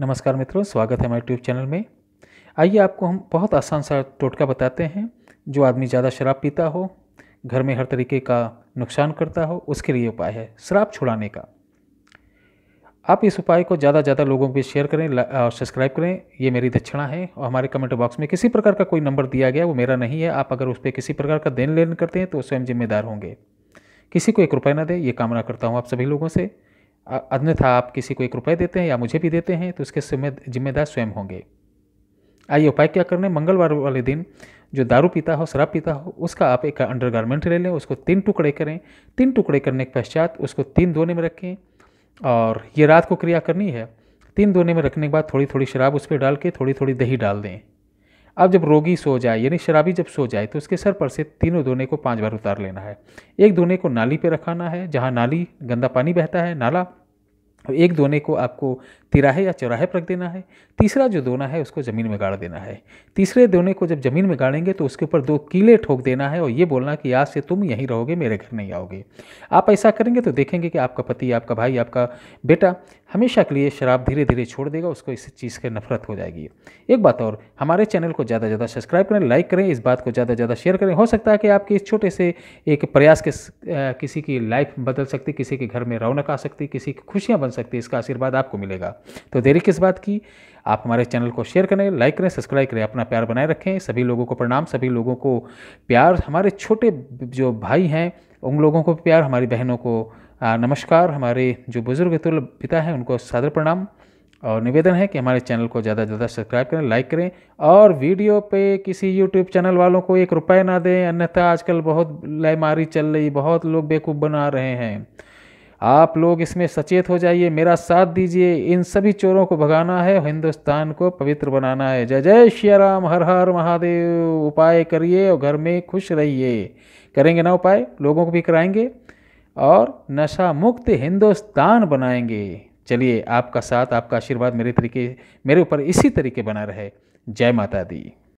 नमस्कार मित्रों स्वागत है हमारे यूट्यूब चैनल में आइए आपको हम बहुत आसान सा टोटका बताते हैं जो आदमी ज़्यादा शराब पीता हो घर में हर तरीके का नुकसान करता हो उसके लिए उपाय है शराब छुड़ाने का आप इस उपाय को ज़्यादा ज़्यादा लोगों पर शेयर करें और सब्सक्राइब करें ये मेरी दक्षिणा है और हमारे कमेंट बॉक्स में किसी प्रकार का कोई नंबर दिया गया वो मेरा नहीं है आप अगर उस पर किसी प्रकार का देन लेन करते हैं तो स्वयं जिम्मेदार होंगे किसी को एक रुपये ना दें ये कामना करता हूँ आप सभी लोगों से अन्यथा आप किसी को एक रुपये देते हैं या मुझे भी देते हैं तो उसके जिम्मेदार स्वयं होंगे आइए उपाय क्या करने मंगलवार वाले दिन जो दारू पीता हो शराब पीता हो उसका आप एक अंडरगारमेंट ले लें उसको तीन टुकड़े करें तीन टुकड़े करने के पश्चात उसको तीन दोने में रखें और ये रात को क्रिया करनी है तीन दोने में रखने के बाद थोड़ी थोड़ी शराब उस पर डाल के थोड़ी थोड़ी दही डाल दें अब जब रोगी सो जाए यानी शराबी जब सो जाए तो उसके सर पर से तीनों दोने को पांच बार उतार लेना है एक दोने को नाली पे रखाना है जहाँ नाली गंदा पानी बहता है नाला और एक दोने को आपको तिराहे या चौराहे पर रख देना है तीसरा जो दोना है उसको ज़मीन में गाड़ देना है तीसरे दोने को जब ज़मीन में गाड़ेंगे तो उसके ऊपर दो कीले ठोक देना है और ये बोलना कि आज से तुम यहीं रहोगे मेरे घर नहीं आओगे आप ऐसा करेंगे तो देखेंगे कि आपका पति आपका भाई आपका बेटा हमेशा के लिए शराब धीरे धीरे छोड़ देगा उसको इस चीज़ की नफरत हो जाएगी एक बात और हमारे चैनल को ज़्यादा से ज़्यादा सब्सक्राइब करें लाइक करें इस बात को ज़्यादा से ज़्यादा शेयर करें हो सकता है कि आपके इस छोटे से एक प्रयास के किसी की लाइफ बदल सकती किसी के घर में रौनक आ सकती किसी की खुशियाँ बन सकती इसका आशीर्वाद आपको मिलेगा तो देरी किस बात की आप हमारे चैनल को शेयर करें लाइक करें सब्सक्राइब करें अपना प्यार बनाए रखें सभी लोगों को प्रणाम सभी लोगों को प्यार हमारे छोटे जो भाई हैं उन लोगों को प्यार हमारी बहनों को नमस्कार हमारे जो बुज़ुर्ग तुल पिता हैं उनको सादर प्रणाम और निवेदन है कि हमारे चैनल को ज़्यादा से ज़्यादा सब्सक्राइब करें लाइक करें और वीडियो पे किसी यूट्यूब चैनल वालों को एक रुपये ना दें अन्यथा आजकल बहुत लयमारी चल रही बहुत लोग बेवकूफ़ बना रहे हैं आप लोग इसमें सचेत हो जाइए मेरा साथ दीजिए इन सभी चोरों को भगाना है हिंदुस्तान को पवित्र बनाना है जय जय श्री राम हर हर महादेव उपाय करिए और घर में खुश रहिए करेंगे ना उपाय लोगों को भी कराएंगे और नशा मुक्त हिंदुस्तान बनाएंगे चलिए आपका साथ आपका आशीर्वाद मेरे तरीके मेरे ऊपर इसी तरीके बना रहे जय माता दी